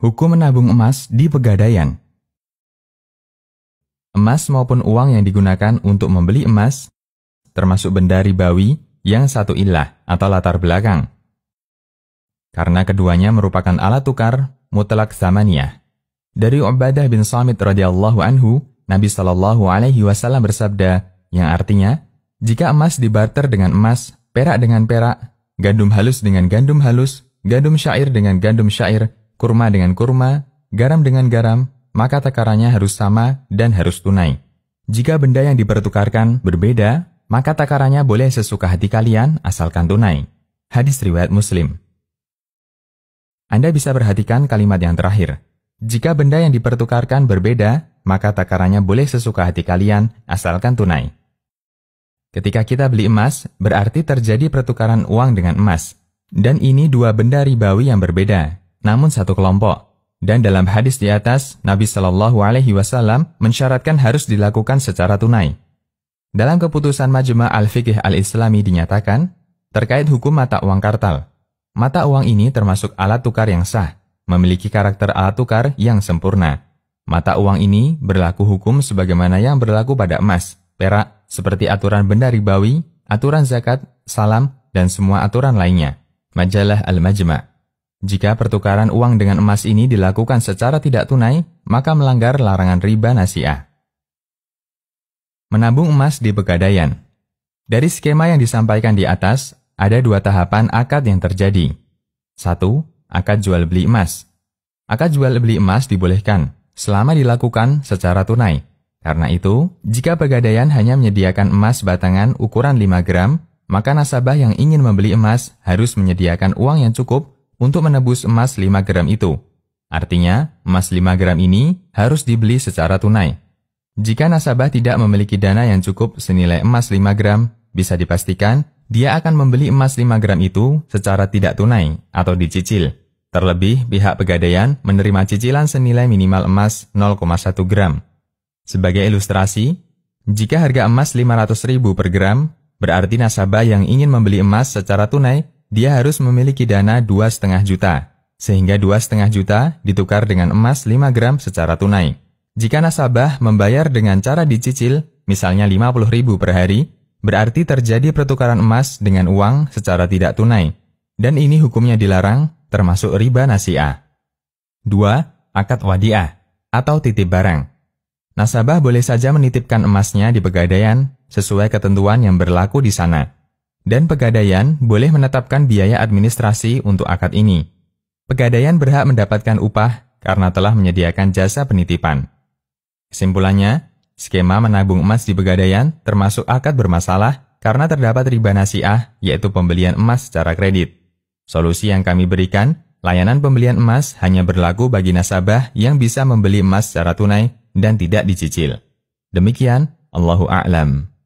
Hukum menabung emas di pegadaian. Emas maupun uang yang digunakan untuk membeli emas, termasuk benda ribawi yang satu ilah atau latar belakang. Karena keduanya merupakan alat tukar mutlak zamaniyah. Dari Ubadah bin Samit radhiyallahu anhu, Nabi Shallallahu alaihi wasallam bersabda yang artinya, jika emas dibarter dengan emas, perak dengan perak, gandum halus dengan gandum halus, gandum syair dengan gandum syair, kurma dengan kurma, garam dengan garam, maka takarannya harus sama dan harus tunai. Jika benda yang dipertukarkan berbeda, maka takarannya boleh sesuka hati kalian asalkan tunai. Hadis riwayat Muslim. Anda bisa perhatikan kalimat yang terakhir. Jika benda yang dipertukarkan berbeda, maka takarannya boleh sesuka hati kalian asalkan tunai. Ketika kita beli emas, berarti terjadi pertukaran uang dengan emas. Dan ini dua benda ribawi yang berbeda, namun satu kelompok. Dan dalam hadis di atas, Nabi Shallallahu Alaihi Wasallam mensyaratkan harus dilakukan secara tunai. Dalam keputusan Majma Al-Fiqih Al-Islami dinyatakan, terkait hukum mata uang kartal. Mata uang ini termasuk alat tukar yang sah, memiliki karakter alat tukar yang sempurna. Mata uang ini berlaku hukum sebagaimana yang berlaku pada emas, perak, seperti aturan benda ribawi, aturan zakat, salam, dan semua aturan lainnya. Majalah Al-Majma' Jika pertukaran uang dengan emas ini dilakukan secara tidak tunai, maka melanggar larangan riba nasiah. Menabung emas di pegadaian Dari skema yang disampaikan di atas, ada dua tahapan akad yang terjadi. Satu, Akad jual beli emas Akad jual beli emas dibolehkan, selama dilakukan secara tunai. Karena itu, jika pegadaian hanya menyediakan emas batangan ukuran 5 gram, maka nasabah yang ingin membeli emas harus menyediakan uang yang cukup untuk menebus emas 5 gram itu. Artinya, emas 5 gram ini harus dibeli secara tunai. Jika nasabah tidak memiliki dana yang cukup senilai emas 5 gram, bisa dipastikan dia akan membeli emas 5 gram itu secara tidak tunai atau dicicil. Terlebih, pihak pegadaian menerima cicilan senilai minimal emas 0,1 gram. Sebagai ilustrasi, jika harga emas 500 ribu per gram, berarti nasabah yang ingin membeli emas secara tunai dia harus memiliki dana 2,5 juta, sehingga 2,5 juta ditukar dengan emas 5 gram secara tunai. Jika nasabah membayar dengan cara dicicil, misalnya 50 ribu per hari, berarti terjadi pertukaran emas dengan uang secara tidak tunai, dan ini hukumnya dilarang, termasuk riba nasiah. 2. Akad wadiah atau titip barang. Nasabah boleh saja menitipkan emasnya di pegadaian sesuai ketentuan yang berlaku di sana dan pegadaian boleh menetapkan biaya administrasi untuk akad ini. Pegadaian berhak mendapatkan upah karena telah menyediakan jasa penitipan. Kesimpulannya, skema menabung emas di pegadaian termasuk akad bermasalah karena terdapat riba nasiah, yaitu pembelian emas secara kredit. Solusi yang kami berikan, layanan pembelian emas hanya berlaku bagi nasabah yang bisa membeli emas secara tunai dan tidak dicicil. Demikian, Allahu a'lam.